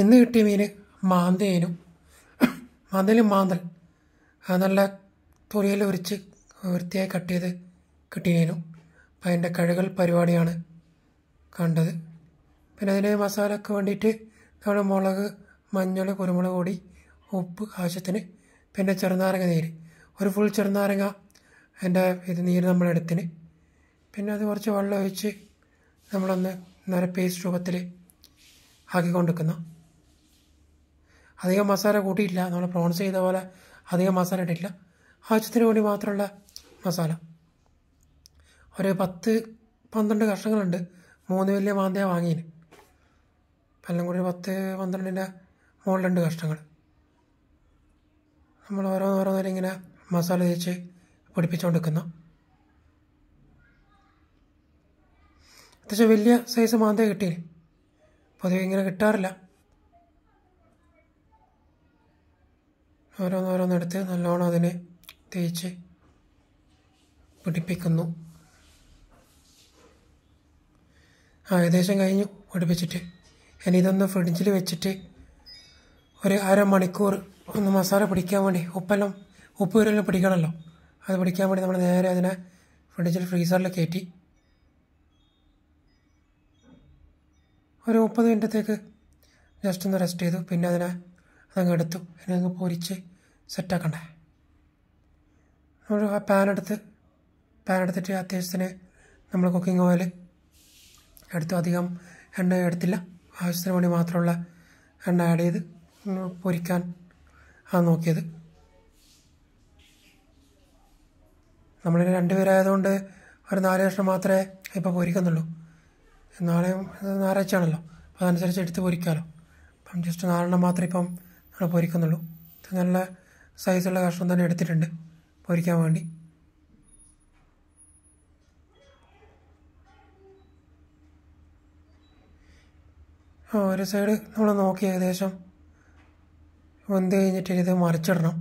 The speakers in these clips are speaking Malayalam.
ഇന്ന് കിട്ടിയ മീൻ മാന്തേനും മാന്തലും മാന്തൽ നല്ല തൊലിയിൽ ഒരിച്ച് വൃത്തിയായി കട്ട് ചെയ്ത് കിട്ടിയേനും അപ്പം അതിൻ്റെ കഴുകൽ പരിപാടിയാണ് കണ്ടത് പിന്നെ അതിന് മസാലയ്ക്ക് വേണ്ടിയിട്ട് നമ്മൾ മുളക് മഞ്ഞൾ കുരുമുളക് പൊടി ഉപ്പ് ആവശ്യത്തിന് പിന്നെ ചെറുനാരങ്ങ നീര് ഒരു ഫുൾ ചെറുനാരങ്ങ അതിൻ്റെ ഇത് നീര് നമ്മൾ എടുത്തിന് പിന്നെ അത് കുറച്ച് വെള്ളം ഒഴിച്ച് നമ്മളൊന്ന് നേരെ പേസ്റ്റ് രൂപത്തിൽ ആക്കിക്കൊണ്ടിരിക്കുന്നു അധികം മസാല കൂട്ടിയില്ല നമ്മൾ പ്രോൺസ് ചെയ്ത പോലെ അധികം മസാല ഇട്ടില്ല ആവശ്യത്തിന് വേണ്ടി മാത്രമുള്ള മസാല ഒരു പത്ത് പന്ത്രണ്ട് കഷ്ണങ്ങളുണ്ട് മൂന്ന് വലിയ മാന്തയ വാങ്ങിയിന് എല്ലാം കൂടി പത്ത് പന്ത്രണ്ടിൻ്റെ രണ്ട് കഷ്ണങ്ങൾ നമ്മൾ ഓരോന്നോരോന്നേരം ഇങ്ങനെ മസാല തേച്ച് പിടിപ്പിച്ചുകൊണ്ടിരിക്കുന്നു അത്യാവശ്യം വലിയ സൈസ് മാന്തേ കിട്ടിയിന് പൊതുവെ ഇങ്ങനെ കിട്ടാറില്ല ഓരോന്നോരോന്നെടുത്ത് നല്ലോണം അതിനെ തേച്ച് പിടിപ്പിക്കുന്നു ആ ഏകദേശം കഴിഞ്ഞു പിടിപ്പിച്ചിട്ട് ഇനി ഇതൊന്ന് ഫ്രിഡ്ജിൽ വെച്ചിട്ട് ഒരു അരമണിക്കൂർ ഒന്ന് മസാല പിടിക്കാൻ വേണ്ടി ഉപ്പെല്ലാം ഉപ്പ് വരെല്ലാം പിടിക്കണമല്ലോ അത് പിടിക്കാൻ വേണ്ടി നമ്മൾ നേരെ അതിനെ ഫ്രിഡ്ജിൽ ഫ്രീസറിൽ കയറ്റി ഒരു മുപ്പത് മിനിറ്റത്തേക്ക് ജസ്റ്റ് ഒന്ന് റെസ്റ്റ് ചെയ്തു പിന്നെ അതിനെ അതങ്ങ് എടുത്തു ഇനി അങ്ങ് പൊരിച്ച് സെറ്റാക്കണ്ടേ നമ്മൾ ആ പാനെടുത്ത് പാനെടുത്തിട്ട് അത്യാവശ്യത്തിന് നമ്മൾ കുക്കിംഗ് ഓയിൽ എടുത്തു അധികം എണ്ണ എടുത്തില്ല ആവശ്യത്തിന് വേണ്ടി മാത്രമുള്ള എണ്ണ ആഡ് ചെയ്ത് പൊരിക്കാൻ ആണ് നോക്കിയത് നമ്മൾ രണ്ടുപേരായതുകൊണ്ട് ഒരു നാല് കഷ്ണം മാത്രമേ ഇപ്പോൾ പൊരിക്കുന്നുള്ളൂ നാളെയും ഞായറാഴ്ചയാണല്ലോ അപ്പോൾ അതനുസരിച്ച് എടുത്ത് പൊരിക്കാമല്ലോ അപ്പം ജസ്റ്റ് നാലെണ്ണം മാത്രം ഇപ്പം ഇവിടെ പൊരിക്കുന്നുള്ളൂ ഇത് നല്ല സൈസുള്ള കഷ്ണം തന്നെ എടുത്തിട്ടുണ്ട് പൊരിക്കാൻ വേണ്ടി ആ ഒരു സൈഡ് നമ്മൾ നോക്കി ഏകദേശം വെന്ത് കഴിഞ്ഞിട്ട് ഇത് മറിച്ചിടണം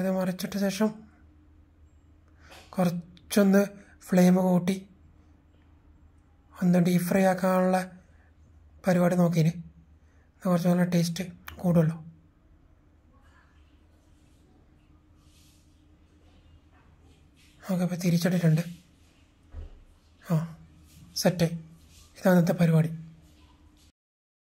ഇത് മറിച്ചിട്ട ശേഷം കുറച്ചൊന്ന് ഫ്ലെയിം കൂട്ടി ഒന്ന് ഡീപ് ഫ്രൈ ആക്കാനുള്ള പരിപാടി നോക്കിയിട്ട് കുറച്ചുകൂടെ ടേസ്റ്റ് കൂടുള്ളൂ ഓക്കെ അപ്പോൾ തിരിച്ചിട്ടിട്ടുണ്ട് ആ സെറ്റ് ഇതാണ് ഇന്നത്തെ പരിപാടി